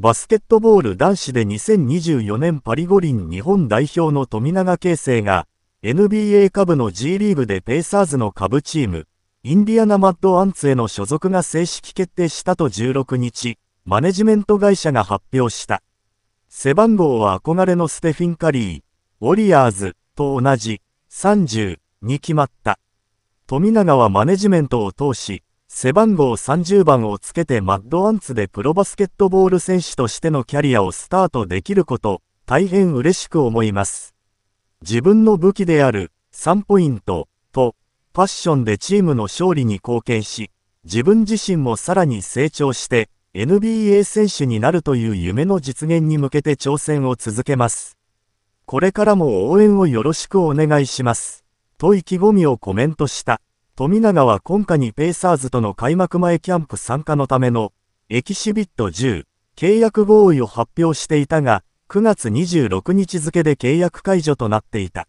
バスケットボール男子で2024年パリ五輪日本代表の富永啓生が NBA 株の G リーグでペイサーズの株チームインディアナマッドアンツへの所属が正式決定したと16日マネジメント会社が発表した背番号は憧れのステフィン・カリーウォリアーズと同じ30に決まった富永はマネジメントを通し背番号30番をつけてマッドアンツでプロバスケットボール選手としてのキャリアをスタートできること、大変嬉しく思います。自分の武器である3ポイントとパッションでチームの勝利に貢献し、自分自身もさらに成長して NBA 選手になるという夢の実現に向けて挑戦を続けます。これからも応援をよろしくお願いします。と意気込みをコメントした。富永は今夏にペイサーズとの開幕前キャンプ参加のためのエキシビット10契約合意を発表していたが、9月26日付で契約解除となっていた。